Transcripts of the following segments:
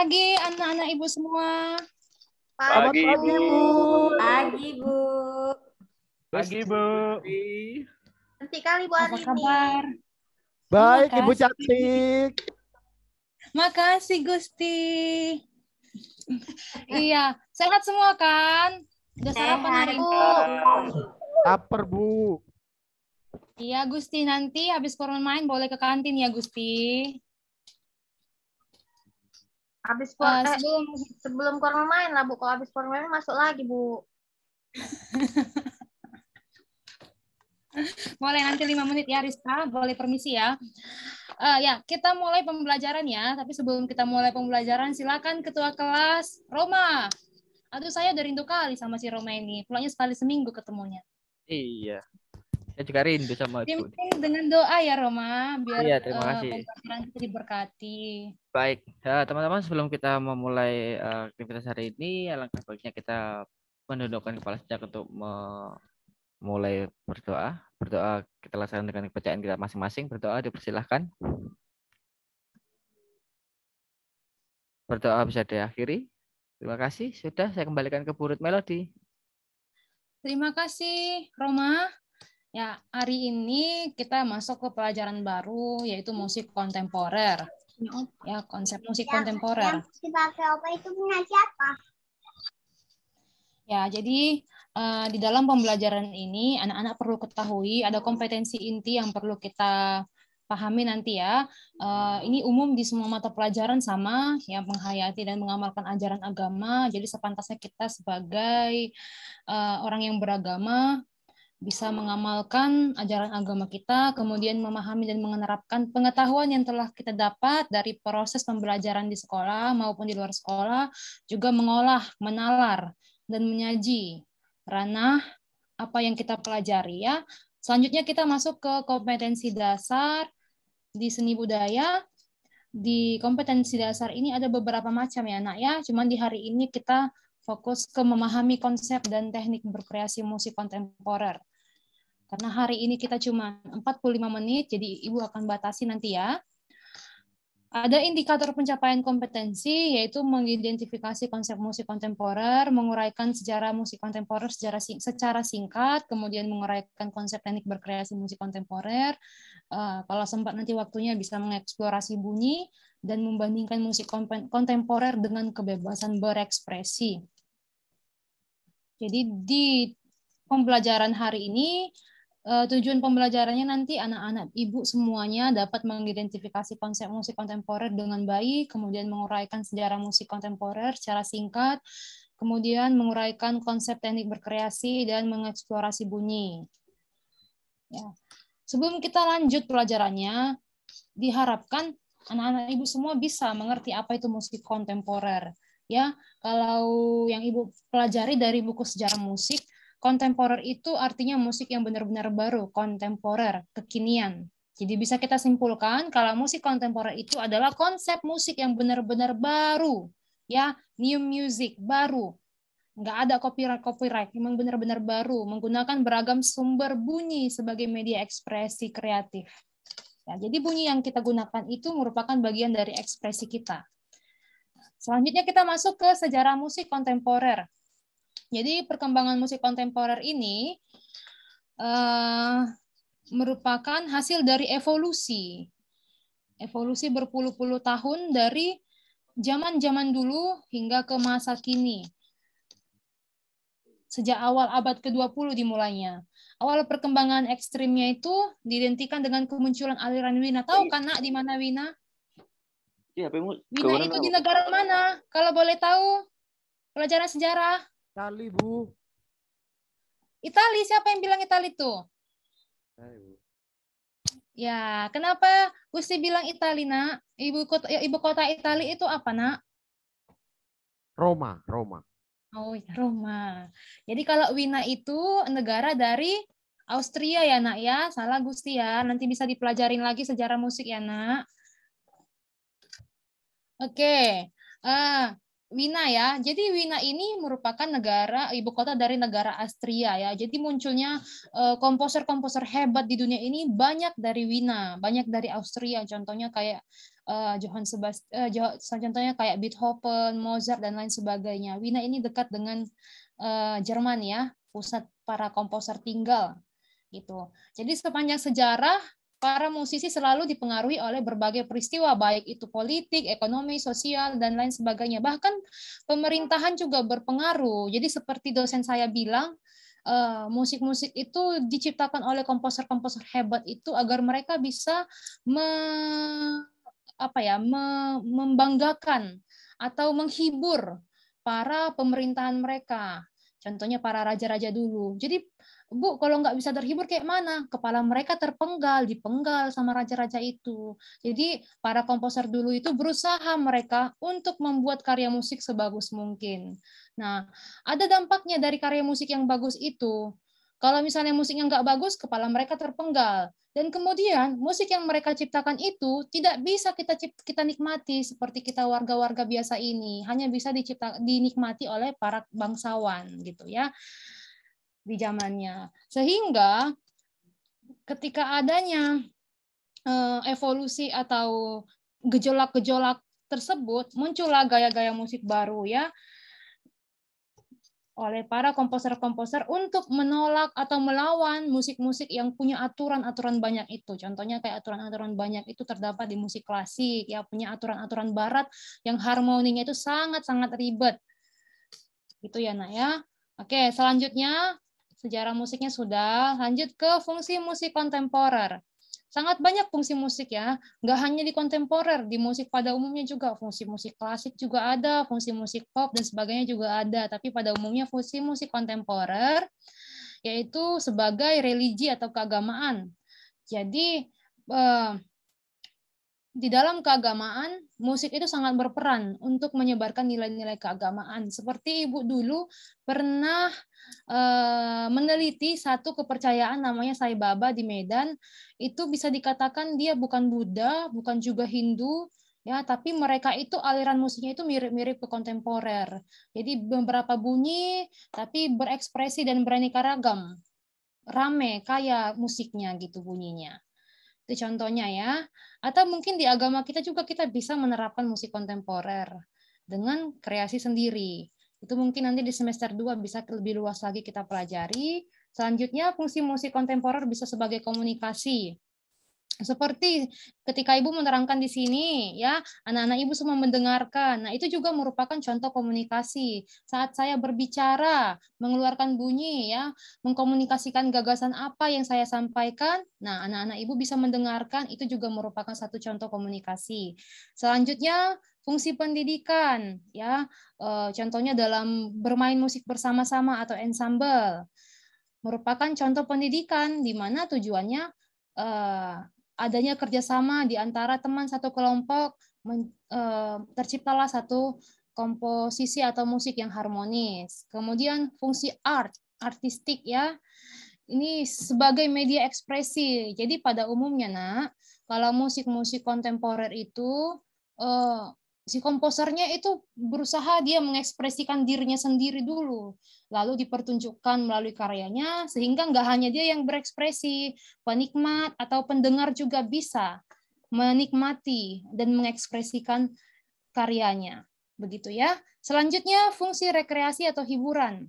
pagi anak-anak ibu semua. Pagi, pagi ibu. Pagi bu. Pagi bu. Nanti kali bu Apa kabar? Baik ibu cantik. Makasih Gusti. iya, sehat semua kan? Udah sarapan hari bu. Aper bu. Iya Gusti, nanti habis koron main boleh ke kantin ya Gusti. Habis uh, eh, sebelum eh, sebelum kurang main lah Bu. Kalau habis kurang main masuk lagi Bu. Boleh nanti lima menit ya Rista boleh permisi ya. Uh, ya, kita mulai pembelajaran ya, tapi sebelum kita mulai pembelajaran silakan ketua kelas Roma. Aduh saya udah rindu kali sama si Roma ini, pulangnya sekali seminggu ketemunya. Iya, saya juga rindu sama Ibu. Pimpin dengan doa ya Roma, biar ya, terima eh, kasih. kita diberkati. Baik, eh, teman-teman nah, sebelum kita memulai uh, aktivitas hari ini, alangkah baiknya kita mendudukkan kepala sejak untuk memulai berdoa. Berdoa kita laksanakan dengan kepercayaan kita masing-masing. Berdoa dipersilahkan. Berdoa bisa diakhiri. Terima kasih. Sudah saya kembalikan ke Burut Melodi. Terima kasih Roma. Ya, hari ini kita masuk ke pelajaran baru yaitu musik kontemporer. Ya, konsep musik ya, kontemporer. Yang dipakai apa itu punya siapa? Ya, jadi uh, di dalam pembelajaran ini anak-anak perlu ketahui ada kompetensi inti yang perlu kita pahami nanti ya. Uh, ini umum di semua mata pelajaran sama yang menghayati dan mengamalkan ajaran agama. Jadi sepantasnya kita sebagai uh, orang yang beragama bisa mengamalkan ajaran agama kita, kemudian memahami dan menerapkan pengetahuan yang telah kita dapat dari proses pembelajaran di sekolah maupun di luar sekolah, juga mengolah, menalar, dan menyaji ranah apa yang kita pelajari ya. Selanjutnya kita masuk ke kompetensi dasar di seni budaya. Di kompetensi dasar ini ada beberapa macam ya, anak ya. Cuman di hari ini kita fokus ke memahami konsep dan teknik berkreasi musik kontemporer. Karena hari ini kita cuma 45 menit, jadi Ibu akan batasi nanti ya. Ada indikator pencapaian kompetensi, yaitu mengidentifikasi konsep musik kontemporer, menguraikan sejarah musik kontemporer secara, secara singkat, kemudian menguraikan konsep teknik berkreasi musik kontemporer. Eh, kalau sempat nanti waktunya bisa mengeksplorasi bunyi dan membandingkan musik kontemporer dengan kebebasan berekspresi. Jadi di pembelajaran hari ini uh, tujuan pembelajarannya nanti anak-anak ibu semuanya dapat mengidentifikasi konsep musik kontemporer dengan baik, kemudian menguraikan sejarah musik kontemporer secara singkat, kemudian menguraikan konsep teknik berkreasi dan mengeksplorasi bunyi. Ya. Sebelum kita lanjut pelajarannya, diharapkan anak-anak ibu semua bisa mengerti apa itu musik kontemporer. Ya, kalau yang ibu pelajari dari buku sejarah musik, Kontemporer itu artinya musik yang benar-benar baru, kontemporer, kekinian. Jadi bisa kita simpulkan kalau musik kontemporer itu adalah konsep musik yang benar-benar baru, ya new music baru, nggak ada copyright copyright, memang benar-benar baru, menggunakan beragam sumber bunyi sebagai media ekspresi kreatif. Ya, jadi bunyi yang kita gunakan itu merupakan bagian dari ekspresi kita. Selanjutnya kita masuk ke sejarah musik kontemporer. Jadi perkembangan musik kontemporer ini uh, merupakan hasil dari evolusi. Evolusi berpuluh-puluh tahun dari zaman-zaman dulu hingga ke masa kini. Sejak awal abad ke-20 dimulainya. Awal perkembangan ekstrimnya itu diidentikan dengan kemunculan aliran Wina. Tahu kan, Nak, di mana Wina? Iya, Wina itu di negara mana? Kalau boleh tahu, pelajaran sejarah. Itali, Bu. Itali, siapa yang bilang Itali itu? Ya, kenapa Gusti bilang Itali, nak? Ibu kota, ya, ibu kota Itali itu apa, nak? Roma, Roma. Oh, ya, Roma. Jadi kalau Wina itu negara dari Austria ya, nak ya. Salah Gusti ya. Nanti bisa dipelajarin lagi sejarah musik ya, nak. Oke. Okay. Uh, eh, Wina ya. Jadi Wina ini merupakan negara ibu kota dari negara Austria ya. Jadi munculnya eh, komposer-komposer hebat di dunia ini banyak dari Wina, banyak dari Austria. Contohnya kayak uh, Johann Sebastian, uh, eh, contohnya kayak Beethoven, Mozart dan lain sebagainya. Wina ini dekat dengan uh, Jerman ya, pusat para komposer tinggal gitu. Jadi sepanjang sejarah para musisi selalu dipengaruhi oleh berbagai peristiwa, baik itu politik, ekonomi, sosial, dan lain sebagainya. Bahkan pemerintahan juga berpengaruh. Jadi seperti dosen saya bilang, eh, musik-musik itu diciptakan oleh komposer-komposer hebat itu agar mereka bisa me, apa ya, me, membanggakan atau menghibur para pemerintahan mereka. Contohnya para raja-raja dulu. Jadi Bu, kalau nggak bisa terhibur kayak mana? Kepala mereka terpenggal, dipenggal sama raja-raja itu. Jadi para komposer dulu itu berusaha mereka untuk membuat karya musik sebagus mungkin. Nah, ada dampaknya dari karya musik yang bagus itu. Kalau misalnya musiknya nggak bagus, kepala mereka terpenggal. Dan kemudian musik yang mereka ciptakan itu tidak bisa kita kita nikmati seperti kita warga-warga biasa ini, hanya bisa dicipta, dinikmati oleh para bangsawan gitu ya di zamannya. Sehingga ketika adanya eh, evolusi atau gejolak-gejolak tersebut muncullah gaya-gaya musik baru ya oleh para komposer-komposer untuk menolak atau melawan musik-musik yang punya aturan-aturan banyak itu. Contohnya kayak aturan-aturan banyak itu terdapat di musik klasik, ya punya aturan-aturan barat yang harmoninya itu sangat-sangat ribet. Gitu ya, Nak ya. Oke, selanjutnya Sejarah musiknya sudah, lanjut ke fungsi musik kontemporer. Sangat banyak fungsi musik ya, nggak hanya di kontemporer, di musik pada umumnya juga, fungsi musik klasik juga ada, fungsi musik pop dan sebagainya juga ada, tapi pada umumnya fungsi musik kontemporer yaitu sebagai religi atau keagamaan. Jadi eh, di dalam keagamaan, musik itu sangat berperan untuk menyebarkan nilai-nilai keagamaan. Seperti Ibu dulu pernah e, meneliti satu kepercayaan namanya Sai Baba di Medan, itu bisa dikatakan dia bukan Buddha, bukan juga Hindu, ya, tapi mereka itu aliran musiknya itu mirip-mirip ke kontemporer. Jadi beberapa bunyi tapi berekspresi dan beraneka ragam. Rame, kaya musiknya gitu bunyinya. Itu contohnya ya. Atau mungkin di agama kita juga kita bisa menerapkan musik kontemporer dengan kreasi sendiri. Itu mungkin nanti di semester 2 bisa lebih luas lagi kita pelajari. Selanjutnya, fungsi musik kontemporer bisa sebagai komunikasi seperti ketika ibu menerangkan di sini, ya, anak-anak ibu semua mendengarkan. Nah, itu juga merupakan contoh komunikasi. Saat saya berbicara, mengeluarkan bunyi, ya, mengkomunikasikan gagasan apa yang saya sampaikan, nah, anak-anak ibu bisa mendengarkan, itu juga merupakan satu contoh komunikasi. Selanjutnya, fungsi pendidikan, ya, eh, contohnya dalam bermain musik bersama-sama atau ensemble merupakan contoh pendidikan di mana tujuannya eh, adanya kerjasama di antara teman satu kelompok men, e, terciptalah satu komposisi atau musik yang harmonis. Kemudian fungsi art, artistik ya. Ini sebagai media ekspresi. Jadi pada umumnya nak, kalau musik-musik kontemporer itu e, si komposernya itu berusaha dia mengekspresikan dirinya sendiri dulu, lalu dipertunjukkan melalui karyanya, sehingga nggak hanya dia yang berekspresi, penikmat atau pendengar juga bisa menikmati dan mengekspresikan karyanya. Begitu ya. Selanjutnya fungsi rekreasi atau hiburan.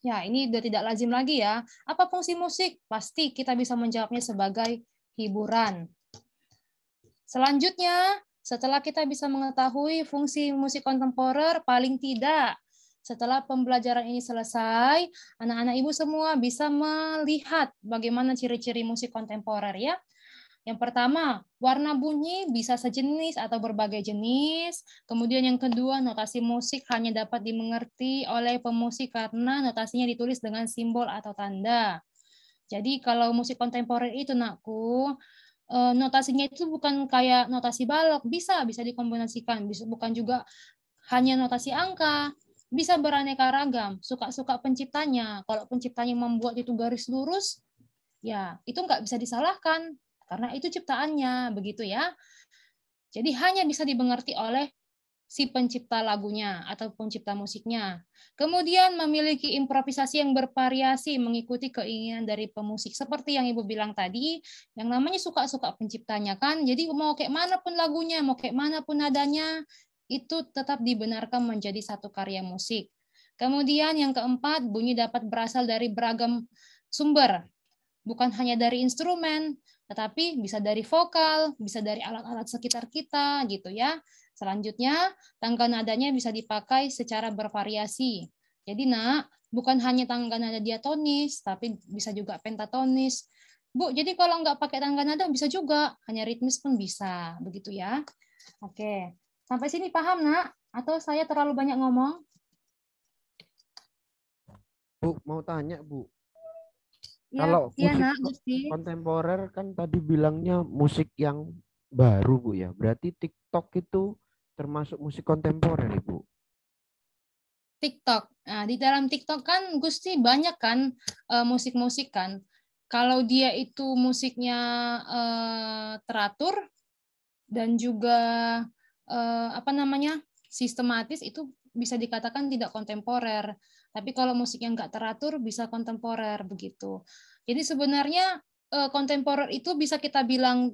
Ya, ini sudah tidak lazim lagi ya. Apa fungsi musik? Pasti kita bisa menjawabnya sebagai hiburan. Selanjutnya, setelah kita bisa mengetahui fungsi musik kontemporer, paling tidak setelah pembelajaran ini selesai, anak-anak ibu semua bisa melihat bagaimana ciri-ciri musik kontemporer ya. Yang pertama, warna bunyi bisa sejenis atau berbagai jenis. Kemudian yang kedua, notasi musik hanya dapat dimengerti oleh pemusik karena notasinya ditulis dengan simbol atau tanda. Jadi kalau musik kontemporer itu nakku, uh, notasinya itu bukan kayak notasi balok, bisa bisa dikombinasikan, bisa bukan juga hanya notasi angka, bisa beraneka ragam, suka-suka penciptanya. Kalau penciptanya membuat itu garis lurus, ya itu nggak bisa disalahkan karena itu ciptaannya, begitu ya. Jadi hanya bisa dimengerti oleh si pencipta lagunya atau pencipta musiknya. Kemudian memiliki improvisasi yang bervariasi mengikuti keinginan dari pemusik. Seperti yang Ibu bilang tadi, yang namanya suka-suka penciptanya kan. Jadi mau kayak mana pun lagunya, mau kayak mana pun nadanya, itu tetap dibenarkan menjadi satu karya musik. Kemudian yang keempat, bunyi dapat berasal dari beragam sumber. Bukan hanya dari instrumen, tetapi bisa dari vokal, bisa dari alat-alat sekitar kita gitu ya. Selanjutnya, tangga nadanya bisa dipakai secara bervariasi. Jadi, nak, bukan hanya tangga nada diatonis, tapi bisa juga pentatonis. Bu, jadi kalau nggak pakai tangga nada bisa juga, hanya ritmis pun bisa, begitu ya. Oke, sampai sini paham, nak? Atau saya terlalu banyak ngomong? Bu, mau tanya, Bu. Ya, kalau ya, musik nak, kontemporer kan tadi bilangnya musik yang baru, Bu ya. Berarti TikTok itu termasuk musik kontemporer, Ibu? TikTok. Nah, di dalam TikTok kan Gusti banyak kan uh, musik-musik kan. Kalau dia itu musiknya uh, teratur dan juga uh, apa namanya sistematis itu bisa dikatakan tidak kontemporer. Tapi kalau musik yang nggak teratur bisa kontemporer begitu. Jadi sebenarnya kontemporer itu bisa kita bilang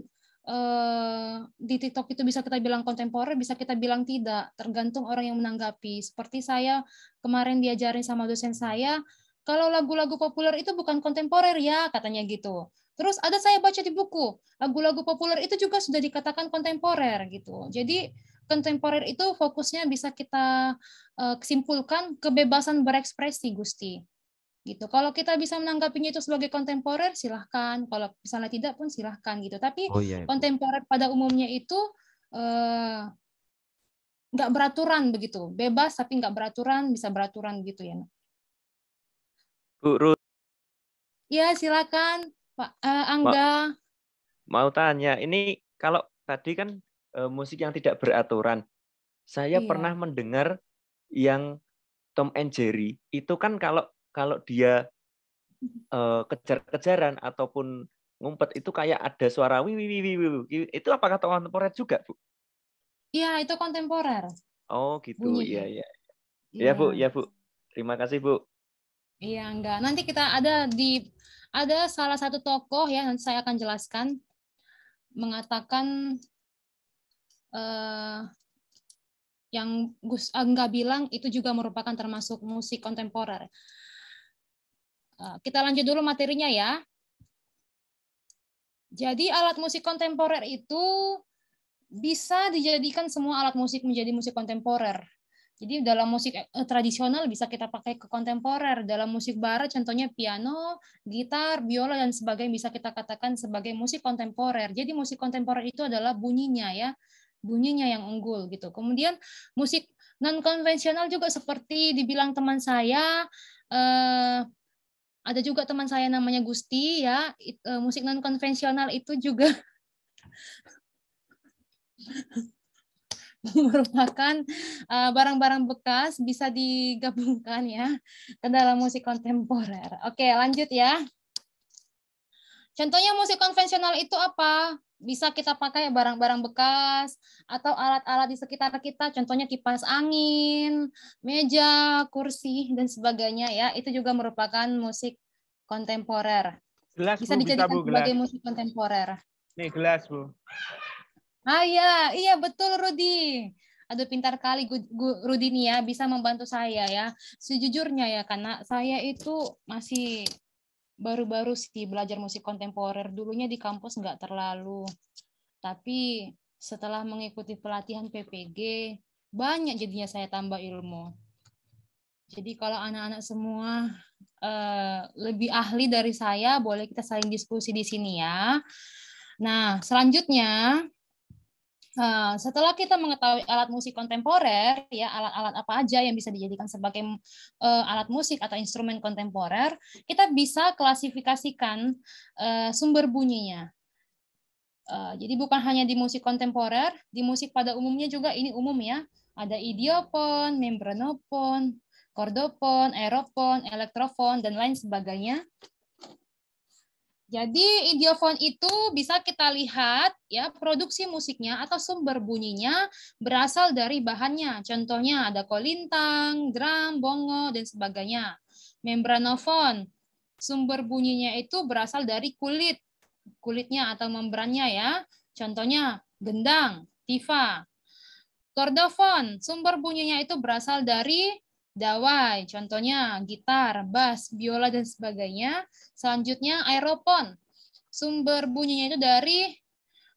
Eh, di TikTok itu bisa kita bilang kontemporer, bisa kita bilang tidak, tergantung orang yang menanggapi. Seperti saya kemarin diajarin sama dosen saya, kalau lagu-lagu populer itu bukan kontemporer ya, katanya gitu. Terus ada saya baca di buku, lagu-lagu populer itu juga sudah dikatakan kontemporer gitu. Jadi kontemporer itu fokusnya bisa kita uh, kesimpulkan kebebasan berekspresi Gusti gitu. Kalau kita bisa menanggapinya itu sebagai kontemporer, silahkan. Kalau misalnya tidak pun silahkan gitu. Tapi oh, iya, iya. kontemporer pada umumnya itu nggak eh, nggak beraturan begitu, bebas tapi nggak beraturan, bisa beraturan gitu ya. Bu Ruth. Iya silakan Pak uh, Angga. Mau, mau tanya, ini kalau tadi kan uh, musik yang tidak beraturan, saya iya. pernah mendengar yang Tom and Jerry itu kan kalau kalau dia uh, kejar-kejaran ataupun ngumpet itu kayak ada suara wi wi wi wi itu apakah kontemporer juga bu? Iya itu kontemporer. Oh gitu Bunyi. ya iya. Iya ya, bu ya bu terima kasih bu. Iya enggak nanti kita ada di ada salah satu tokoh ya nanti saya akan jelaskan mengatakan uh, yang Gus Angga eh, bilang itu juga merupakan termasuk musik kontemporer. Eh, kita lanjut dulu materinya ya. Jadi alat musik kontemporer itu bisa dijadikan semua alat musik menjadi musik kontemporer. Jadi dalam musik eh, tradisional bisa kita pakai ke kontemporer, dalam musik barat contohnya piano, gitar, biola dan sebagainya bisa kita katakan sebagai musik kontemporer. Jadi musik kontemporer itu adalah bunyinya ya, bunyinya yang unggul gitu. Kemudian musik non konvensional juga seperti dibilang teman saya eh, ada juga teman saya namanya Gusti ya, it, uh, musik non konvensional itu juga merupakan eh, barang-barang uh, bekas bisa digabungkan ya ke dalam musik kontemporer. Oke, lanjut ya. Contohnya musik konvensional itu apa? bisa kita pakai barang-barang bekas atau alat-alat di sekitar kita, contohnya kipas angin, meja, kursi, dan sebagainya ya. Itu juga merupakan musik kontemporer. Gelas, bisa bu, dijadikan bisa, bu, sebagai gelas. musik kontemporer. Nih gelas, Bu. Ah iya, iya betul Rudi. Aduh pintar kali Rudi nih ya, bisa membantu saya ya. Sejujurnya ya, karena saya itu masih baru-baru sih belajar musik kontemporer. Dulunya di kampus nggak terlalu. Tapi setelah mengikuti pelatihan PPG, banyak jadinya saya tambah ilmu. Jadi kalau anak-anak semua uh, lebih ahli dari saya, boleh kita saling diskusi di sini ya. Nah, selanjutnya Nah, setelah kita mengetahui alat musik kontemporer, ya alat-alat apa aja yang bisa dijadikan sebagai uh, alat musik atau instrumen kontemporer, kita bisa klasifikasikan uh, sumber bunyinya. Uh, jadi bukan hanya di musik kontemporer, di musik pada umumnya juga ini umum ya. Ada idiopon, membranopon, kordopon, aeropon, elektrofon, dan lain sebagainya. Jadi idiofon itu bisa kita lihat ya produksi musiknya atau sumber bunyinya berasal dari bahannya. Contohnya ada kolintang, drum, bongo dan sebagainya. Membranofon sumber bunyinya itu berasal dari kulit, kulitnya atau membrannya ya. Contohnya gendang, tifa. Kordofon sumber bunyinya itu berasal dari dawai, contohnya gitar, bass, biola, dan sebagainya. Selanjutnya aeropon, sumber bunyinya itu dari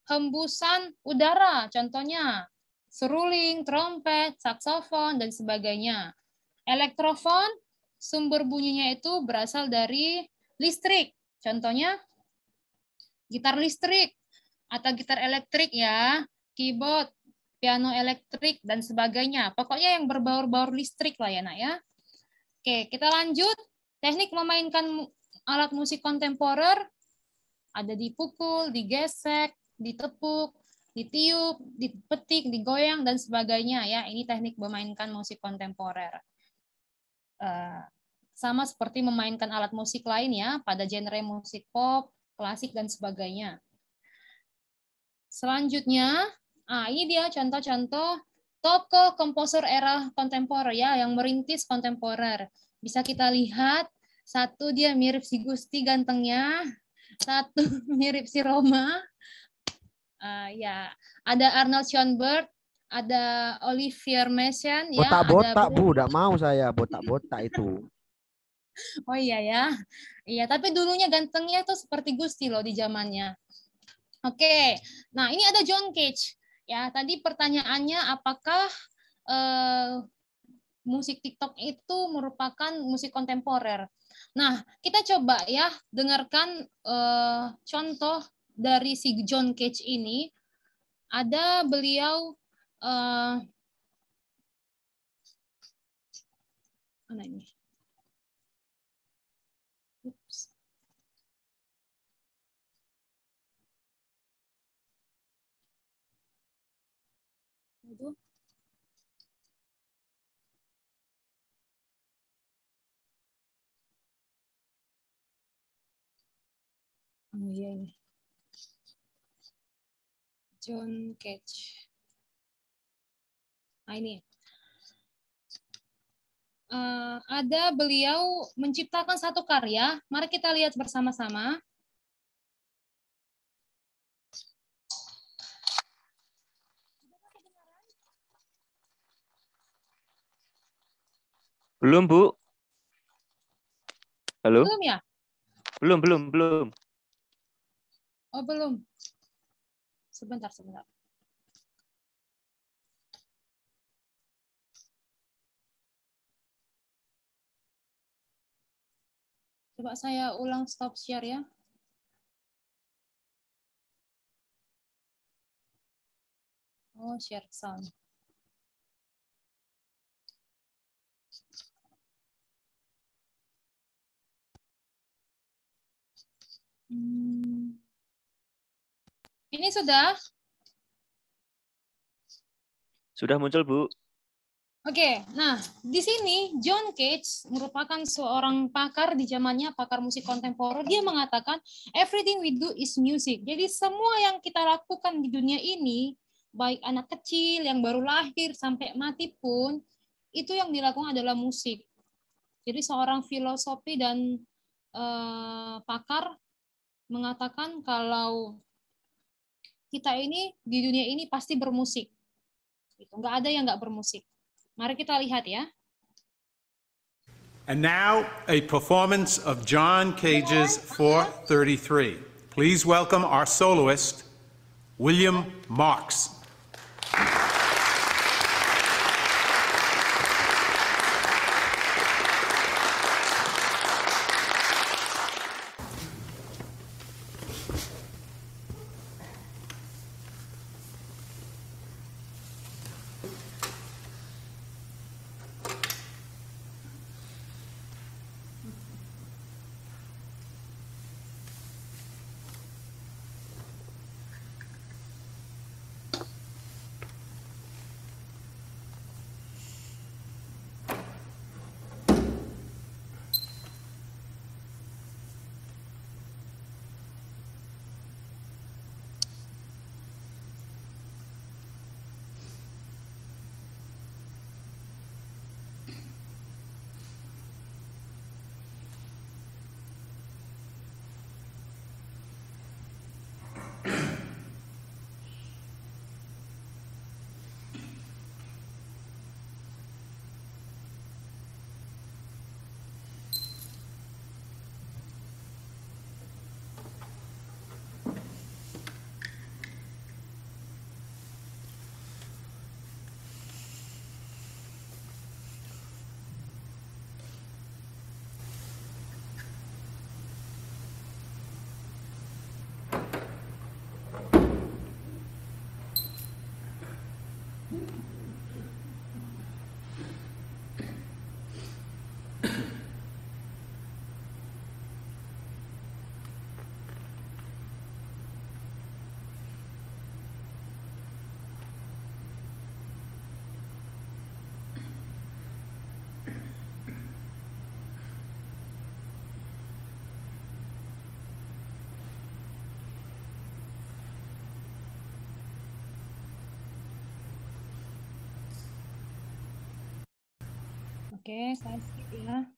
hembusan udara, contohnya seruling, trompet, saksofon, dan sebagainya. Elektrofon, sumber bunyinya itu berasal dari listrik, contohnya gitar listrik atau gitar elektrik ya, keyboard, piano elektrik, dan sebagainya. Pokoknya yang berbaur-baur listrik lah ya, nak ya. Oke, kita lanjut. Teknik memainkan alat musik kontemporer ada dipukul, digesek, ditepuk, ditiup, dipetik, digoyang, dan sebagainya. Ya, ini teknik memainkan musik kontemporer. Uh, sama seperti memainkan alat musik lain ya, pada genre musik pop, klasik, dan sebagainya. Selanjutnya, Nah, ini dia contoh-contoh tokoh komposer era kontemporer ya yang merintis kontemporer. Bisa kita lihat satu dia mirip si Gusti gantengnya, satu mirip si Roma. Uh, ya, ada Arnold Schoenberg, ada Olivier Messiaen ya. Botak-botak Bu, udah mau saya botak-botak itu. oh iya ya. Iya, tapi dulunya gantengnya tuh seperti Gusti loh di zamannya. Oke. Nah, ini ada John Cage. Ya, tadi pertanyaannya apakah eh, musik TikTok itu merupakan musik kontemporer? Nah, kita coba ya dengarkan eh, contoh dari si John Cage ini. Ada beliau eh, mana ini? Oh iya, iya. Ah, ini. John ya. Cage. Nah ini. Uh, ada beliau menciptakan satu karya. Mari kita lihat bersama-sama. Belum, Bu. Halo? Belum ya? Belum, belum, belum. Oh, belum. Sebentar, sebentar. Coba saya ulang stop share ya. Oh, share sound. Hmm. Ini sudah? Sudah muncul, Bu. Oke, nah di sini John Cage merupakan seorang pakar di zamannya, pakar musik kontemporer. Dia mengatakan, everything we do is music. Jadi semua yang kita lakukan di dunia ini, baik anak kecil yang baru lahir sampai mati pun, itu yang dilakukan adalah musik. Jadi seorang filosofi dan uh, pakar mengatakan kalau kita ini di dunia ini pasti bermusik. Itu nggak ada yang nggak bermusik. Mari kita lihat ya. And now a performance of John Cage's 433. Please welcome our soloist William Marks. Oke, saya ya.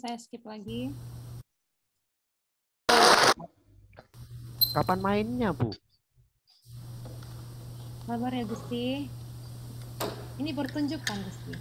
saya skip lagi. Kapan mainnya, Bu? Sabar ya, Gusti. Ini pertunjukan, Gusti.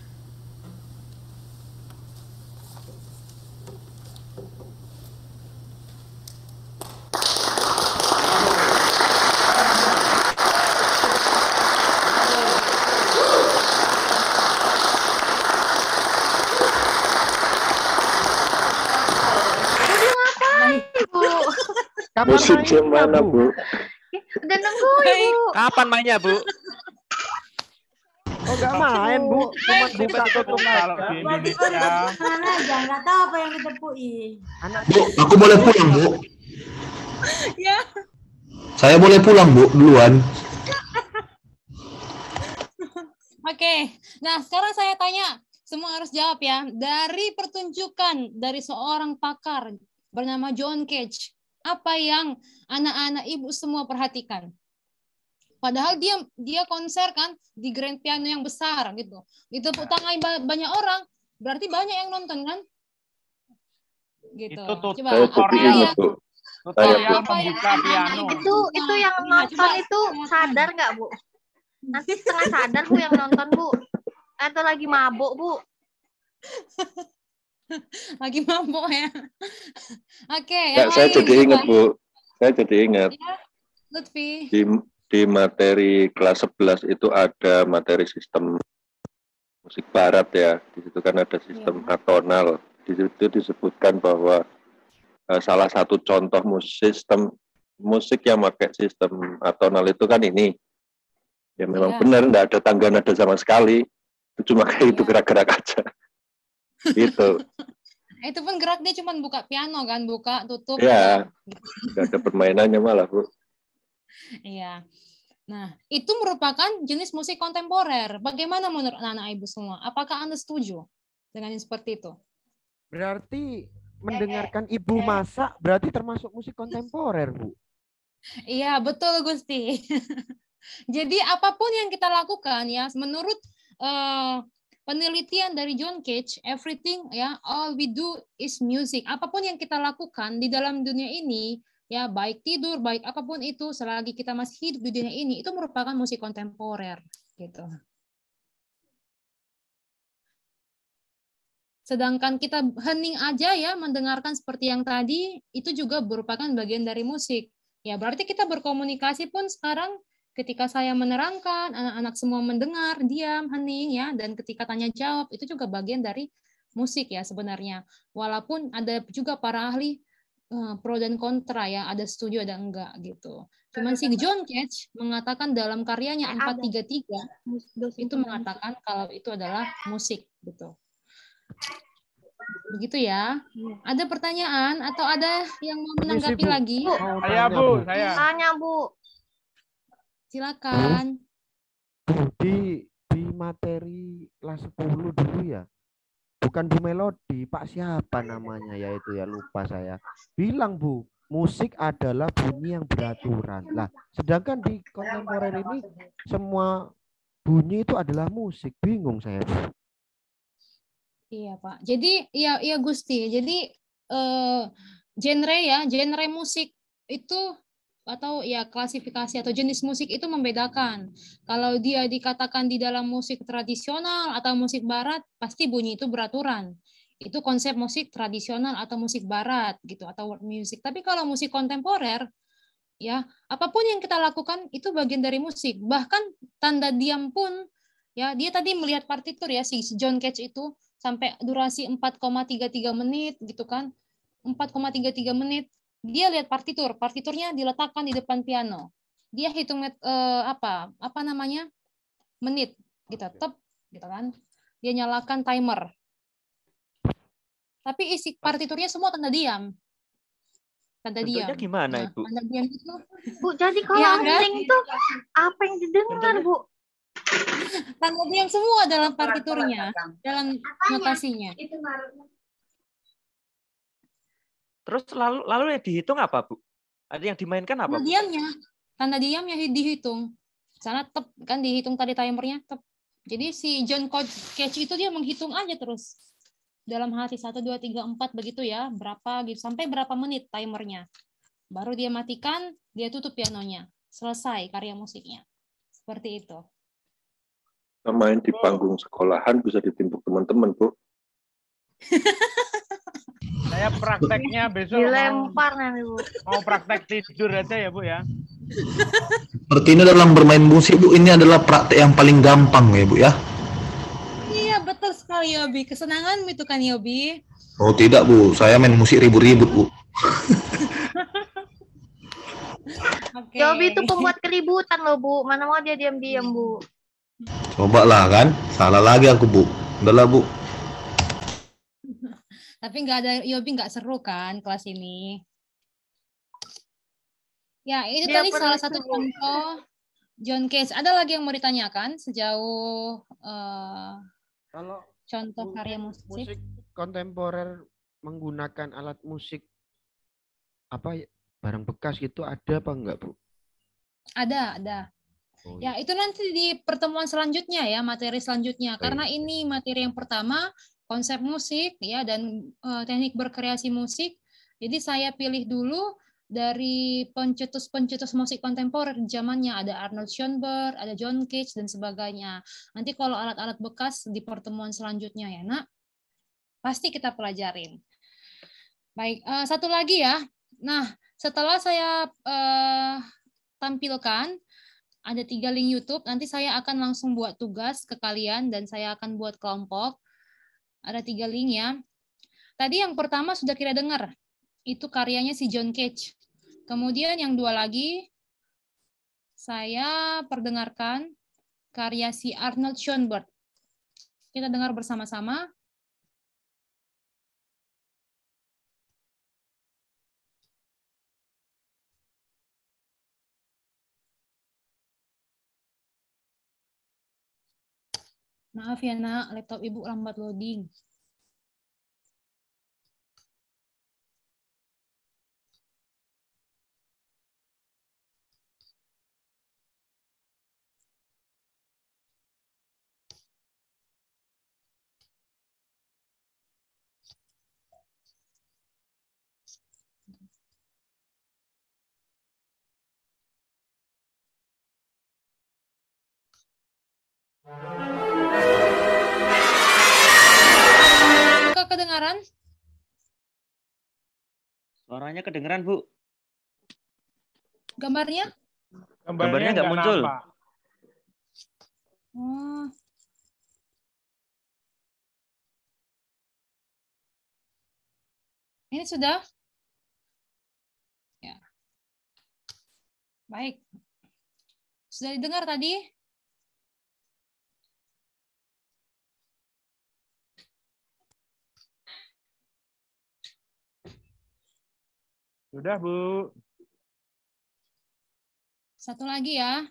Musik mana Bu? Udah ya, Bu. Kapan mainnya Bu? Oh gak main Bu, eh, cuma buka tutup kalau di Indonesia. Mana aja, gak tahu apa yang ditepuin. Bu, aku boleh pulang Bu. ya. Saya boleh pulang Bu, duluan. Oke, okay. nah sekarang saya tanya, semua harus jawab ya. Dari pertunjukan dari seorang pakar bernama John Cage, apa yang anak-anak ibu semua perhatikan. Padahal dia dia konser kan di grand piano yang besar gitu. utang nah. tangan banyak orang, berarti banyak yang nonton kan? Gitu. Itu tuh, Coba tutorial apa yang, tutorial apa Itu itu nah, yang iya, nonton itu sadar nggak bu? Nanti setengah sadar bu yang nonton bu. Atau lagi mabuk bu? lagi mampu ya. Oke, okay, ya, saya jadi ingat, Bu. Saya jadi ingat. Iya, Lutfi. Di, di materi kelas 11 itu ada materi sistem musik barat ya. Di situ kan ada sistem ya. atonal. Di situ disebutkan bahwa uh, salah satu contoh musik sistem musik yang pakai sistem atonal itu kan ini. Ya memang ya. benar, tidak ada tangga nada sama sekali. Itu cuma kayak ya. itu iya. gerak-gerak aja. Itu. Nah, itu pun gerak dia cuma buka piano kan, buka tutup. Iya. Gak ada permainannya malah bu. Iya. Nah, itu merupakan jenis musik kontemporer. Bagaimana menurut anak-anak ibu semua? Apakah anda setuju dengan yang seperti itu? Berarti eh, mendengarkan eh, ibu eh. masak berarti termasuk musik kontemporer, bu. Iya, betul Gusti. Jadi apapun yang kita lakukan ya, menurut uh, penelitian dari John Cage, everything ya, all we do is music. Apapun yang kita lakukan di dalam dunia ini, ya baik tidur, baik apapun itu, selagi kita masih hidup di dunia ini, itu merupakan musik kontemporer gitu. Sedangkan kita hening aja ya mendengarkan seperti yang tadi, itu juga merupakan bagian dari musik. Ya berarti kita berkomunikasi pun sekarang ketika saya menerangkan, anak-anak semua mendengar, diam, hening ya, dan ketika tanya jawab itu juga bagian dari musik ya sebenarnya. Walaupun ada juga para ahli eh, pro dan kontra ya, ada setuju ada enggak gitu. Cuman si John Cage mengatakan dalam karyanya 433 itu mengatakan kalau itu adalah musik gitu. Begitu ya. Iya. Ada pertanyaan atau ada yang mau menanggapi lagi? Saya Bu, saya. Tanya Bu. Silakan. Di di materi kelas 10 dulu ya. Bukan Bu Melodi, Pak siapa namanya ya itu ya lupa saya. Bilang Bu, musik adalah bunyi yang beraturan. Lah, sedangkan di kontemporer ini semua bunyi itu adalah musik. Bingung saya. Bu Iya Pak. Jadi ya ya Gusti. Jadi eh, genre ya, genre musik itu atau ya klasifikasi atau jenis musik itu membedakan. Kalau dia dikatakan di dalam musik tradisional atau musik barat, pasti bunyi itu beraturan. Itu konsep musik tradisional atau musik barat gitu atau world music. Tapi kalau musik kontemporer ya, apapun yang kita lakukan itu bagian dari musik. Bahkan tanda diam pun ya, dia tadi melihat partitur ya si John Cage itu sampai durasi 4,33 menit gitu kan. 4,33 menit dia lihat partitur, partiturnya diletakkan di depan piano. Dia hitung uh, apa apa namanya menit, gitu, tep, gitu kan. Dia nyalakan timer. Tapi isi partiturnya semua tanda diam. Tanda Bentuknya diam. gimana, nah, Ibu? Tanda diam itu. Bu, jadi kalau ya, kan? itu apa yang didengar, Bu? Tanda diam semua dalam partiturnya, dalam notasinya. Itu Terus lalu lalu yang dihitung apa, Bu? Ada yang dimainkan apa? Tanda diamnya. Tanda diamnya dihitung. Sana tep kan dihitung tadi timernya tep. Jadi si John Cage itu dia menghitung aja terus dalam hati satu dua tiga empat begitu ya, berapa gitu sampai berapa menit timernya. Baru dia matikan, dia tutup pianonya. Selesai karya musiknya. Seperti itu. main di panggung sekolahan bisa ditimpuk teman-teman, Bu. Saya prakteknya besok dilempar mau, nanti Bu. Mau praktek tidur aja ya Bu ya. Seperti ini dalam bermain musik Bu, ini adalah praktek yang paling gampang ya Bu ya. Iya betul sekali Yobi, kesenangan itu kan Yobi. Oh tidak Bu, saya main musik ribut-ribut Bu. okay. Yobi itu pembuat keributan loh Bu, mana mau dia diam-diam Bu. Coba lah kan, salah lagi aku Bu. Udah lah Bu, tapi nggak ada Yobi nggak seru kan kelas ini. Ya, itu ya, tadi salah satu contoh John Case. Ada lagi yang mau ditanyakan sejauh uh, kalau contoh karya musik? Musik kontemporer menggunakan alat musik apa ya? barang bekas itu ada apa enggak, Bu? Ada, ada. Oh, ya, iya. itu nanti di pertemuan selanjutnya ya, materi selanjutnya. Karena ini materi yang pertama konsep musik ya dan uh, teknik berkreasi musik. Jadi saya pilih dulu dari pencetus-pencetus musik kontemporer zamannya ada Arnold Schoenberg, ada John Cage dan sebagainya. Nanti kalau alat-alat bekas di pertemuan selanjutnya ya nak, pasti kita pelajarin. Baik, uh, satu lagi ya. Nah, setelah saya uh, tampilkan ada tiga link YouTube, nanti saya akan langsung buat tugas ke kalian dan saya akan buat kelompok. Ada tiga link ya. Tadi yang pertama sudah kita dengar, itu karyanya si John Cage. Kemudian yang dua lagi, saya perdengarkan karya si Arnold Schoenberg. Kita dengar bersama-sama. Maaf ya nak, laptop ibu lambat loading. Thank you. Suaranya kedengeran, Bu. Gambarnya? Gambarnya nggak muncul. Oh. Ini sudah? Ya. Baik. Sudah didengar tadi? Sudah, Bu. Satu lagi ya.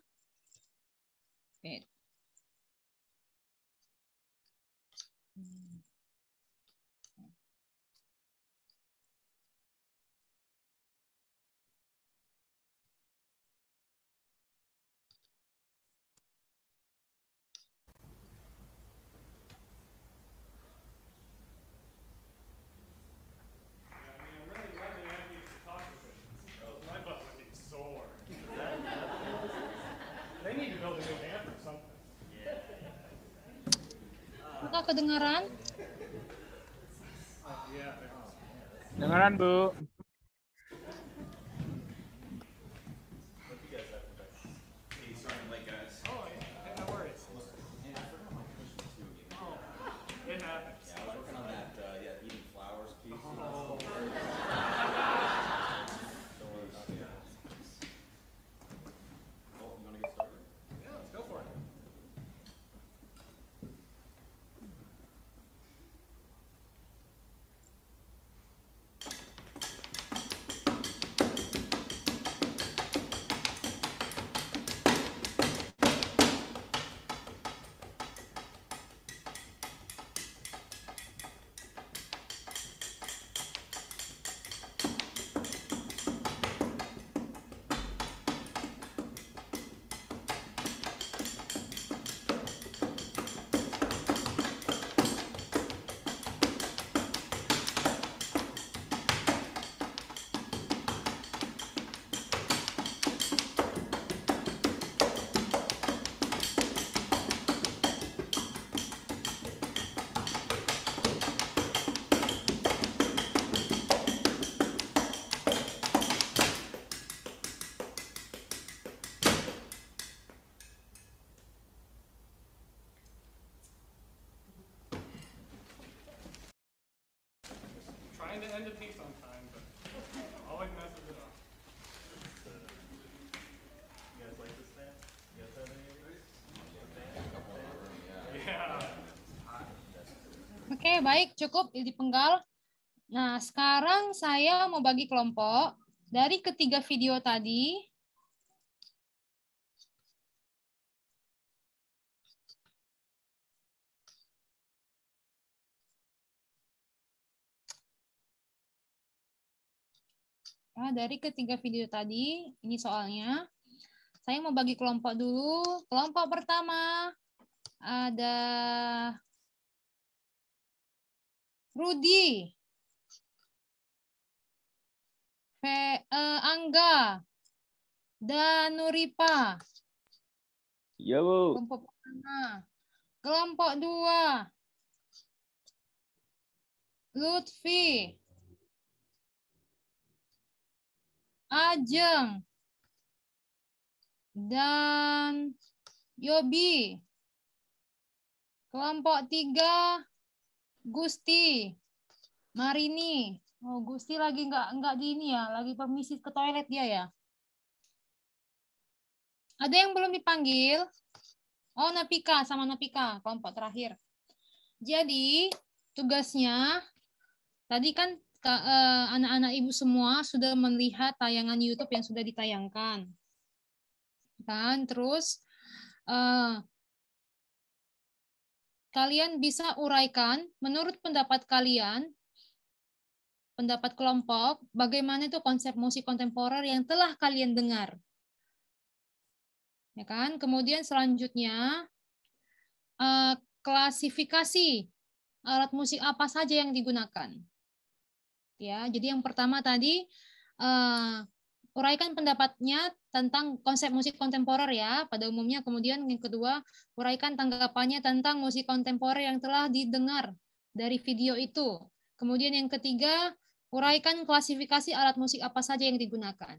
kedengaran? Dengaran, Bu. trying to end a piece on time, but I always messes it up. You guys like this dance? You guys have any Yeah. Oke, okay, baik. Cukup di penggal. Nah, sekarang saya mau bagi kelompok. Dari ketiga video tadi, dari ketiga video tadi, ini soalnya. Saya mau bagi kelompok dulu. Kelompok pertama ada Rudy, Fe, uh, Angga, dan Nuripa. Ya Bu. Kelompok pertama. Kelompok dua, Lutfi, Ajeng dan Yobi. Kelompok tiga, Gusti, Marini. Oh, Gusti lagi nggak nggak di ini ya, lagi permisi ke toilet dia ya. Ada yang belum dipanggil? Oh, Napika sama Napika, kelompok terakhir. Jadi, tugasnya tadi kan Eh, anak-anak ibu semua sudah melihat tayangan YouTube yang sudah ditayangkan. Kan? Terus uh, kalian bisa uraikan menurut pendapat kalian pendapat kelompok bagaimana itu konsep musik kontemporer yang telah kalian dengar. Ya kan? Kemudian selanjutnya uh, klasifikasi alat musik apa saja yang digunakan ya. Jadi yang pertama tadi uh, uraikan pendapatnya tentang konsep musik kontemporer ya pada umumnya. Kemudian yang kedua, uraikan tanggapannya tentang musik kontemporer yang telah didengar dari video itu. Kemudian yang ketiga, uraikan klasifikasi alat musik apa saja yang digunakan.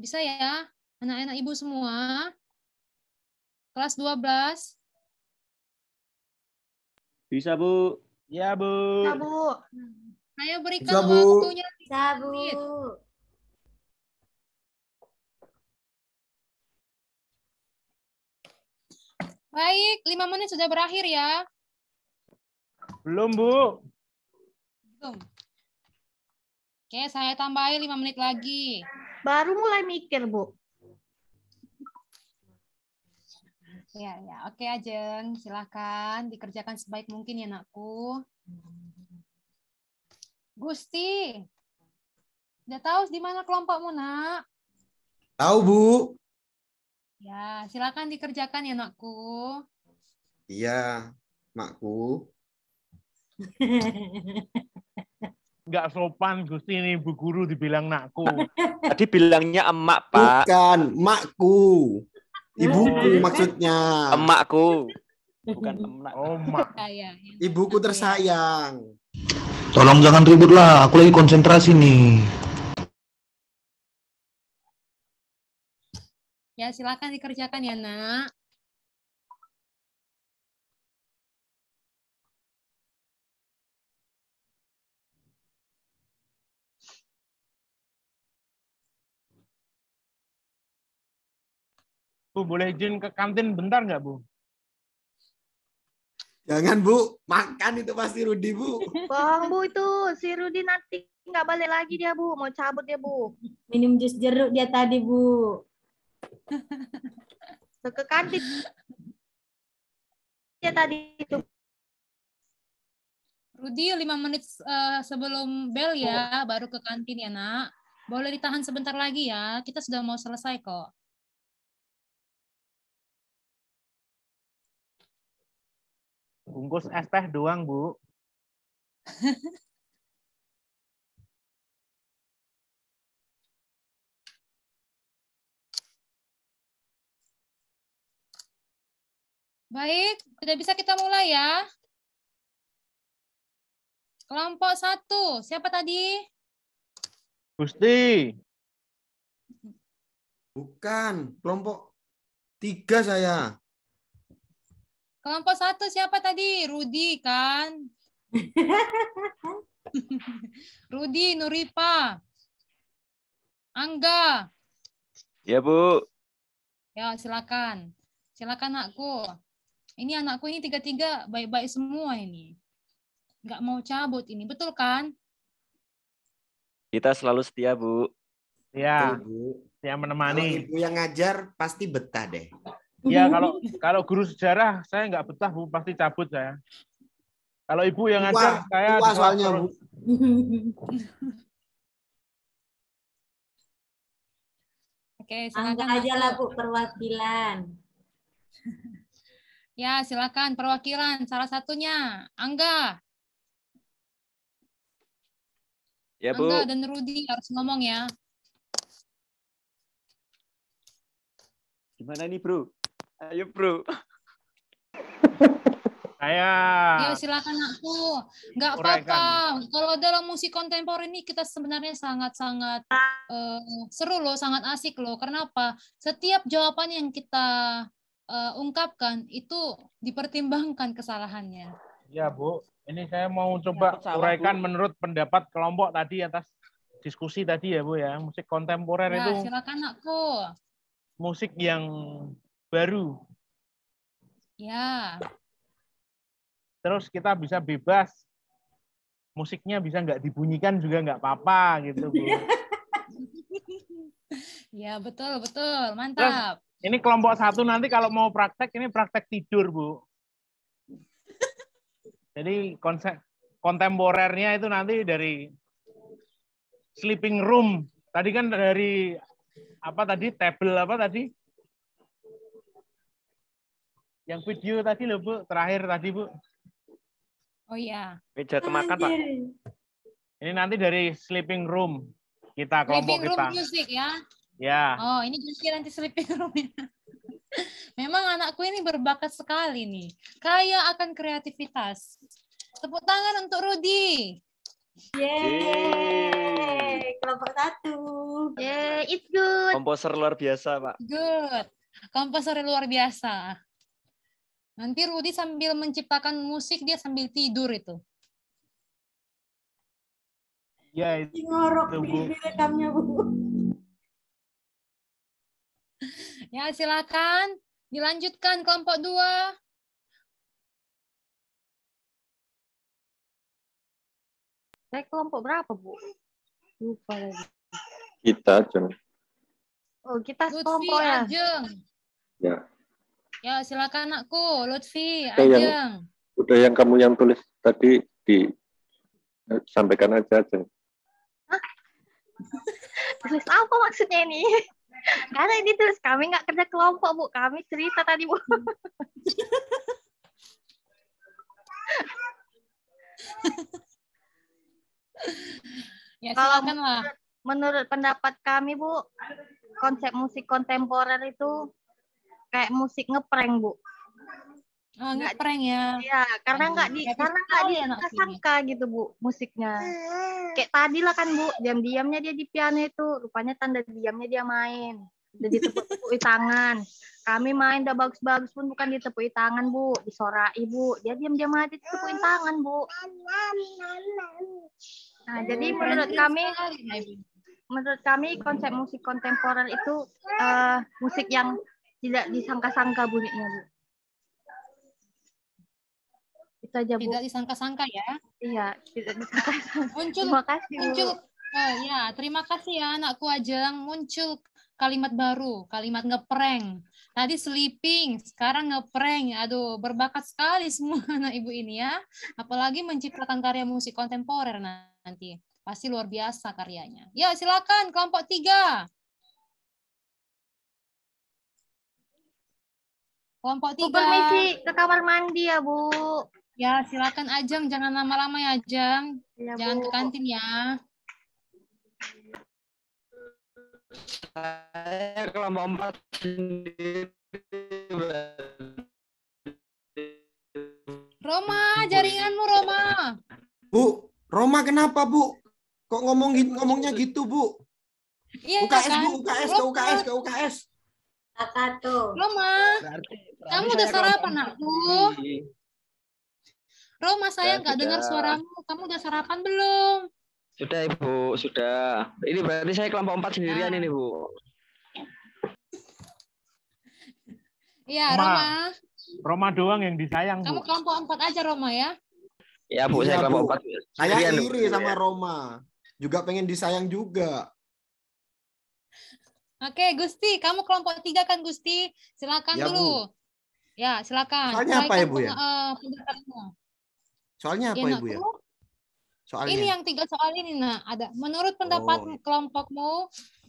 Bisa ya, anak-anak ibu semua. Kelas 12. Bisa, Bu. Ya, Bu. Ya, Bu. Saya berikan Sabu. waktunya. Sabu. Baik, lima menit sudah berakhir ya. Belum, Bu. Belum. Oke, saya tambahin lima menit lagi. Baru mulai mikir, Bu. Ya, ya. Oke, Ajeng. Silahkan dikerjakan sebaik mungkin ya, nakku. Gusti, udah tahu di mana kelompokmu, nak? Tahu, Bu. Ya, silakan dikerjakan ya, nakku. Iya, makku. Enggak sopan Gusti ini Bu Guru dibilang nakku. Tadi bilangnya emak, Pak. Bukan, makku. Ibuku oh. maksudnya. Emakku. Bukan emak. Oh, mak. Oh, iya, iya. Ibuku tersayang. Tolong jangan ribut lah, aku lagi konsentrasi nih. Ya, silakan dikerjakan ya, Nak. Bu, boleh izin ke kantin bentar nggak, Bu? Jangan Bu, makan itu pasti Rudi Bu. Bohong Bu itu, si Rudi nanti nggak balik lagi dia Bu, mau cabut dia Bu. Minum jus jeruk dia tadi Bu. Ke kantin. Dia tadi itu. Rudi lima menit uh, sebelum bel ya, oh. baru ke kantin ya nak. Boleh ditahan sebentar lagi ya, kita sudah mau selesai kok. bungkus es teh doang, Bu. Baik, sudah bisa kita mulai ya. Kelompok satu, siapa tadi? Gusti. Bukan, kelompok tiga saya. Kelompok satu siapa tadi? Rudi kan? Rudi, Nuripa. Angga. Ya, Bu. Ya, silakan. Silakan anakku. Ini anakku ini tiga-tiga baik-baik semua ini. Gak mau cabut ini, betul kan? Kita selalu setia, Bu. Ya, Setia, Bu. Iya menemani. Kalau ibu yang ngajar pasti betah deh. Ya, iya, kalau kalau guru sejarah saya nggak betah Bu, pasti cabut saya. Kalau Ibu yang ngajar saya tua soalnya Bu. Oke, silakan. aja lah Bu perwakilan. Ya, silakan perwakilan salah satunya Angga. Ya, Bu. Angga dan Rudi harus ngomong ya. Gimana nih, Bro? Ayo, Bro. Ayo. Ya silakan aku. Nggak apa-apa. Kalau dalam musik kontemporer ini kita sebenarnya sangat-sangat uh, seru loh, sangat asik loh. Kenapa? Setiap jawaban yang kita uh, ungkapkan itu dipertimbangkan kesalahannya. Ya Bu. Ini saya mau iya, coba ya, uraikan Bu. menurut pendapat kelompok tadi atas diskusi tadi ya Bu ya. Musik kontemporer ya, itu. Silakan aku. Musik yang baru. Ya. Terus kita bisa bebas. Musiknya bisa nggak dibunyikan juga nggak apa-apa gitu, Bu. ya, betul, betul. Mantap. Terus, ini kelompok satu nanti kalau mau praktek, ini praktek tidur, Bu. Jadi konsep kontemporernya itu nanti dari sleeping room. Tadi kan dari apa tadi table apa tadi? Yang video tadi loh, Bu. Terakhir tadi, Bu. Oh iya. Meja kemakan, Pak. Ini nanti dari sleeping room kita kelompok sleeping room music ya. Ya. Oh, ini justru nanti sleeping room. Ya. Memang anakku ini berbakat sekali nih. Kaya akan kreativitas. Tepuk tangan untuk Rudi. Yeay. Kelompok satu. Yeay, it's good. Komposer luar biasa, Pak. Good. Komposer luar biasa. Nanti Rudi sambil menciptakan musik dia sambil tidur itu. Ya itu. Ngorok rekamnya bu. Ya silakan dilanjutkan kelompok dua. Saya kelompok berapa bu? Lupa lagi. Kita cuman. Oh kita Lutfi kelompok ya. Ajeng. Ya. Ya, silakan anakku, Lutfi, Ajeng. Yang, udah yang kamu yang tulis tadi di eh, sampaikan aja Ajeng. tulis apa maksudnya ini? Karena ini tulis kami nggak kerja kelompok, Bu. Kami cerita tadi, Bu. ya, Kalau lah. Menurut pendapat kami, Bu, konsep musik kontemporer itu kayak musik ngeprank bu Oh, ngeprank ya. Iya, karena nggak di ya, karena nggak di sangka gitu bu musiknya. Kayak tadi lah kan bu, diam-diamnya dia di piano itu, rupanya tanda diamnya dia main. Jadi tepuk-tepuk tangan. Kami main udah bagus-bagus pun bukan ditepuk tangan bu, disora ibu, Dia diam-diam aja ditepukin tangan bu. Nah, jadi iya, menurut iya, kami menurut kami konsep musik kontemporer itu uh, musik yang tidak disangka-sangka bunyinya bu itu aja bu tidak disangka-sangka ya iya tidak disangka-sangka muncul terima kasih muncul oh ya terima kasih ya anakku ajeng muncul kalimat baru kalimat ngeprank tadi sleeping sekarang ngeprank aduh berbakat sekali semua anak ibu ini ya apalagi menciptakan karya musik kontemporer nanti pasti luar biasa karyanya ya silakan kelompok tiga Kelompok tiga. permisi ke kamar mandi ya, Bu. Ya, silakan Ajeng. Jangan lama-lama ya, Ajeng. Ya, Jangan Bu. ke kantin ya. Saya kelompok empat sendiri. Roma, jaringanmu Roma. Bu, Roma kenapa, Bu? Kok ngomong ngomongnya gitu, Bu? Iya, UKS, iya kan? Bu, UKS, ke UKS, ke UKS. Kakak tuh. Roma, kamu udah sarapan aku? Iya. Roma, saya nggak dengar suaramu. Kamu udah sarapan belum? Sudah, Ibu. Sudah. Ini berarti saya kelompok empat sendirian nah. ini, Bu. Iya, Roma. Roma doang yang disayang, bu. Kamu kelompok empat aja, Roma, ya? Ya, Bu. Iya, saya saya kelompok empat. Saya iri sama Roma. Juga pengen disayang juga. Oke, Gusti, kamu kelompok tiga kan, Gusti? Silakan ya, dulu. Bu. Ya, silakan. Soalnya apa, ya, Bu ya? Eh, Soalnya apa, ya, ya Bu ya? Soalnya. Ini ya? yang tiga soal ini, nah, ada. Menurut pendapat oh. kelompokmu,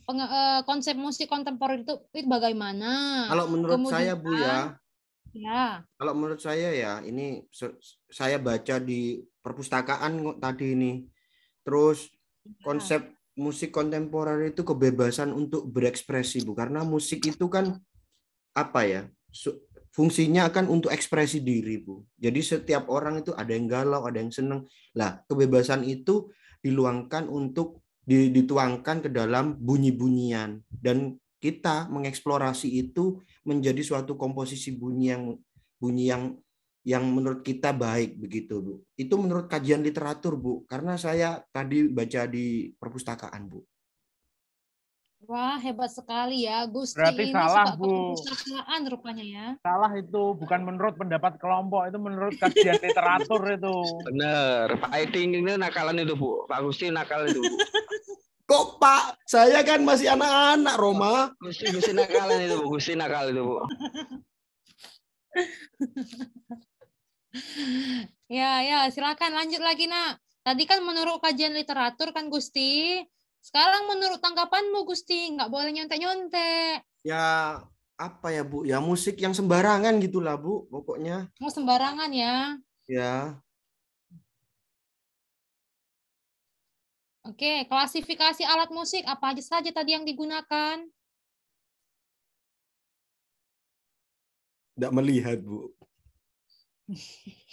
peng, eh, konsep musik kontemporer itu, bagaimana? Kalau menurut Kemudian, saya, Bu ya. Ah, ya. Kalau menurut saya ya, ini saya baca di perpustakaan tadi ini. Terus iya. konsep musik kontemporer itu kebebasan untuk berekspresi bu karena musik itu kan apa ya fungsinya akan untuk ekspresi diri bu jadi setiap orang itu ada yang galau ada yang seneng lah kebebasan itu diluangkan untuk dituangkan ke dalam bunyi-bunyian dan kita mengeksplorasi itu menjadi suatu komposisi bunyi yang bunyi yang yang menurut kita baik begitu Bu. Itu menurut kajian literatur Bu, karena saya tadi baca di perpustakaan Bu. Wah hebat sekali ya Gus. Berarti ini salah, Bu. perpustakaan rupanya ya. Salah itu bukan menurut pendapat kelompok itu menurut kajian literatur itu. Bener. Pak Aiding ini nakalan itu Bu. Pak Gusti nakal itu Bu. Kok Pak? Saya kan masih anak-anak Roma. Gusti Gusti nakalan itu Bu. Gusti nakal itu Bu. ya, ya, silakan lanjut lagi, Nak. Tadi kan menurut kajian literatur kan Gusti. Sekarang menurut tanggapanmu Gusti, nggak boleh nyontek-nyontek. Ya, apa ya, Bu? Ya musik yang sembarangan gitulah, Bu, pokoknya. Mau oh, sembarangan ya. Ya. Oke, klasifikasi alat musik apa aja saja tadi yang digunakan? Tidak melihat, Bu.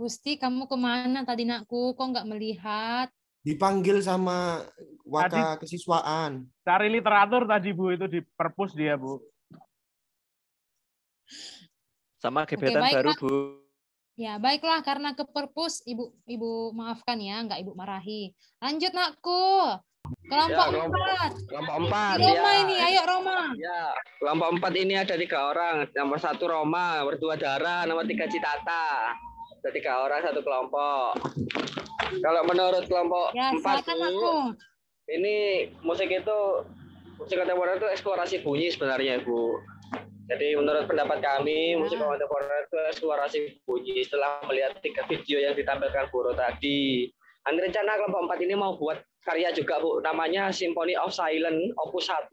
Gusti, kamu kemana tadi nakku? Kok nggak melihat? Dipanggil sama waka kesiswaan. Cari literatur tadi Bu itu di perpus dia Bu. Sama gebetan Oke, baru Bu. Ya baiklah karena ke perpus ibu ibu maafkan ya nggak ibu marahi. Lanjut nakku. Kelompok ya, empat. Kelompok empat. Roma ya. ini, ayo Roma. Ya, kelompok empat ini ada tiga orang. Nomor satu Roma, nomor dua Dara, nomor tiga Citata. Ada tiga orang satu kelompok. Kalau menurut kelompok ya, empat aku. ini musik itu musik kontemporer itu eksplorasi bunyi sebenarnya bu. Jadi menurut pendapat kami, musik ah. kontemporer itu eksplorasi bunyi setelah melihat tiga video yang ditampilkan Buro tadi. Nanti rencana kelompok empat ini mau buat karya juga Bu, namanya Symphony of Silence Opus 1.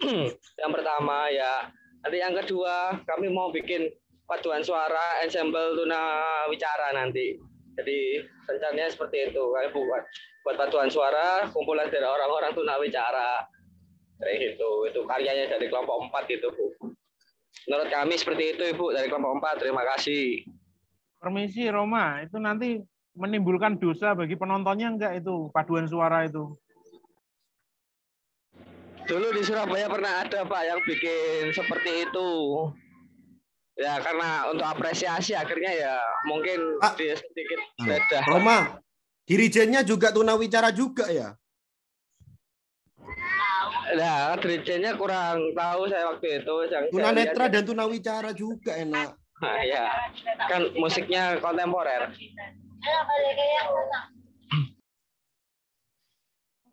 yang pertama ya. Nanti yang kedua kami mau bikin paduan suara ensemble tuna wicara nanti. Jadi rencananya seperti itu. Kami buat buat paduan suara kumpulan dari orang-orang tuna wicara. Kayak gitu. Itu karyanya dari kelompok empat itu, Bu. Menurut kami seperti itu, Ibu, dari kelompok empat. Terima kasih. Permisi Roma, itu nanti menimbulkan dosa bagi penontonnya enggak itu paduan suara itu? Dulu di Surabaya pernah ada Pak yang bikin seperti itu. Ya karena untuk apresiasi akhirnya ya mungkin ah. dia sedikit hmm. beda. Roma, dirijennya juga tunawicara juga ya? Nah, dirijennya kurang tahu saya waktu itu. Tunanetra ya. dan tunawicara juga enak. Nah, ya, kan musiknya kontemporer.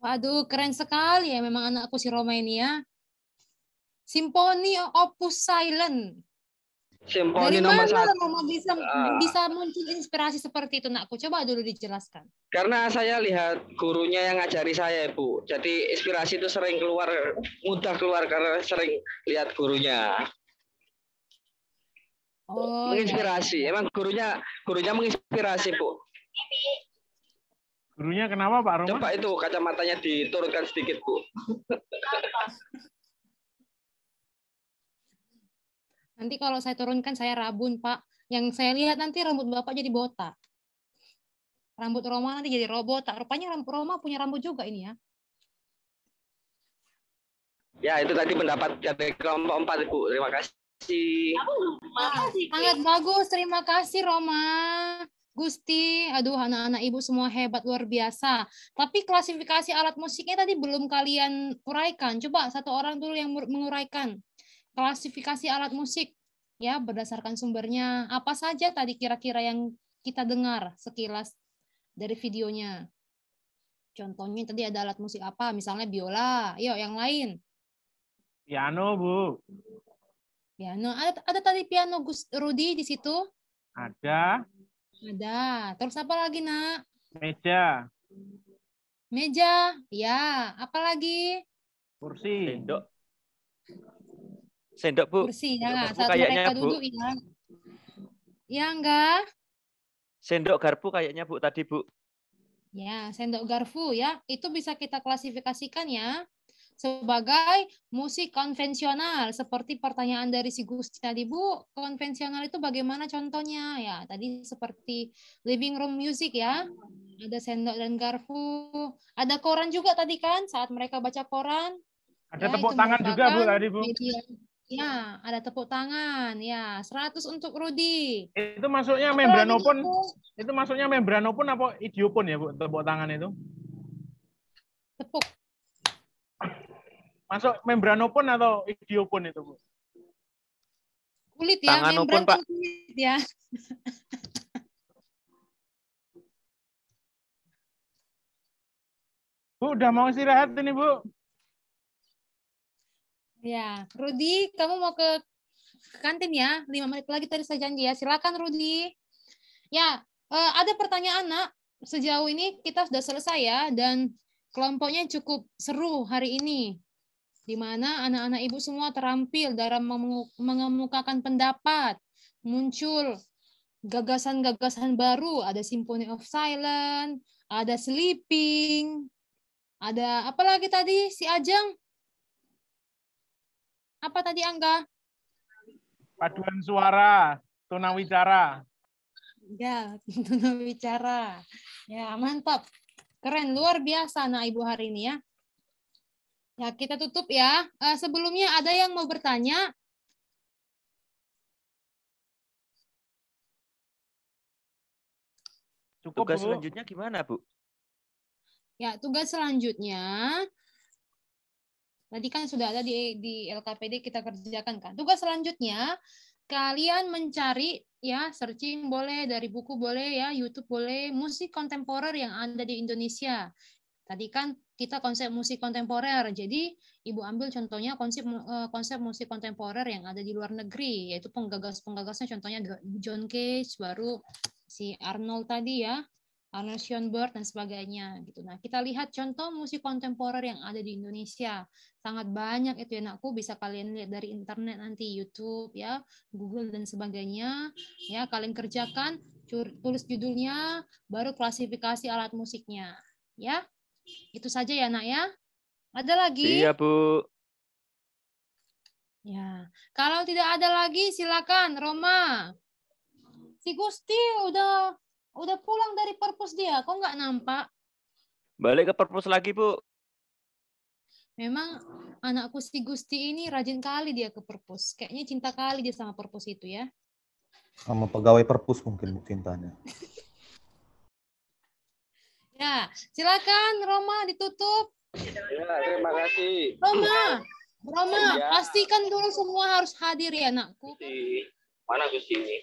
Waduh, keren sekali ya memang anakku si Roma ini ya. Simponi Opus Silent. Simponi Dari mana satu. Roma bisa uh, bisa muncul inspirasi seperti itu, aku Coba dulu dijelaskan. Karena saya lihat gurunya yang ngajari saya, ibu Jadi inspirasi itu sering keluar, mudah keluar karena sering lihat gurunya. Oh, menginspirasi. Ya. Emang gurunya gurunya menginspirasi, Bu. Gurunya kenapa, Pak Roma? Coba itu kacamatanya diturunkan sedikit, Bu. Nanti kalau saya turunkan saya rabun, Pak. Yang saya lihat nanti rambut Bapak jadi botak. Rambut Roma nanti jadi robot. Rupanya rambut Roma punya rambut juga ini ya. Ya, itu tadi pendapat dari kelompok empat, Bu. Terima kasih kasih. Sangat bagus. Terima kasih Roma. Gusti, aduh anak-anak ibu semua hebat luar biasa. Tapi klasifikasi alat musiknya tadi belum kalian uraikan. Coba satu orang dulu yang menguraikan klasifikasi alat musik ya berdasarkan sumbernya apa saja tadi kira-kira yang kita dengar sekilas dari videonya. Contohnya tadi ada alat musik apa? Misalnya biola. Yuk yang lain. Piano, Bu. Piano. Ada ada tadi piano Gus Rudi di situ? Ada. Ada. Terus apa lagi, Nak? Meja. Meja. Ya, apa lagi? Kursi. Sendok. Sendok, Bu. Kursi, ya. Sendok, bu, Saat kayaknya, mereka duduk, Bu. ya. Ya, enggak? Sendok garpu kayaknya, Bu, tadi, Bu. Ya, sendok garpu ya. Itu bisa kita klasifikasikan ya sebagai musik konvensional seperti pertanyaan dari si Gusti tadi Bu konvensional itu bagaimana contohnya ya tadi seperti living room music ya ada sendok dan garpu ada koran juga tadi kan saat mereka baca koran ada ya, tepuk tangan juga Bu tadi Bu media. ya ada tepuk tangan ya 100 untuk Rudi itu masuknya membranopon itu, itu masuknya membranopon apa idiopon ya Bu tepuk tangan itu tepuk Masuk membranopon atau idiopon itu, Bu? Kulit ya, Tangan membran Pak. kulit ya. Bu, udah mau istirahat ini, Bu. Ya, Rudi, kamu mau ke kantin ya? Lima menit lagi tadi saya janji ya. Silakan, Rudi. Ya, eh, ada pertanyaan, Nak. Sejauh ini kita sudah selesai ya, dan kelompoknya cukup seru hari ini di mana anak-anak ibu semua terampil dalam mengemukakan pendapat, muncul gagasan-gagasan baru, ada Symphony of Silence, ada Sleeping, ada apa lagi tadi si Ajeng? Apa tadi Angga? Paduan suara, tunawicara. Ya, tunawicara. Ya, mantap. Keren, luar biasa anak ibu hari ini ya. Ya, kita tutup ya. Eh, sebelumnya ada yang mau bertanya? Cukup, tugas Bu. selanjutnya gimana, Bu? Ya, tugas selanjutnya tadi kan sudah ada di di LKPD kita kerjakan kan. Tugas selanjutnya kalian mencari ya searching boleh dari buku boleh ya YouTube boleh musik kontemporer yang ada di Indonesia tadi kan kita konsep musik kontemporer. Jadi Ibu ambil contohnya konsep eh, konsep musik kontemporer yang ada di luar negeri, yaitu penggagas-penggagasnya contohnya John Cage, baru si Arnold tadi ya, Arnold Schoenberg dan sebagainya gitu. Nah, kita lihat contoh musik kontemporer yang ada di Indonesia. Sangat banyak itu ya bisa kalian lihat dari internet nanti YouTube ya, Google dan sebagainya. Ya, kalian kerjakan tulis judulnya, baru klasifikasi alat musiknya. Ya, itu saja ya, Nak ya. Ada lagi? Iya, Bu. Ya, kalau tidak ada lagi silakan Roma. Si Gusti udah udah pulang dari perpus dia, kok nggak nampak? Balik ke perpus lagi bu. Memang anakku si Gusti ini rajin kali dia ke perpus. Kayaknya cinta kali dia sama perpus itu ya. Sama pegawai perpus mungkin cintanya. Ya, silakan Roma ditutup. Ya, terima kasih. Roma, Roma, ya. pastikan dulu semua harus hadir ya, anakku. Iya. Mana Gusti ini?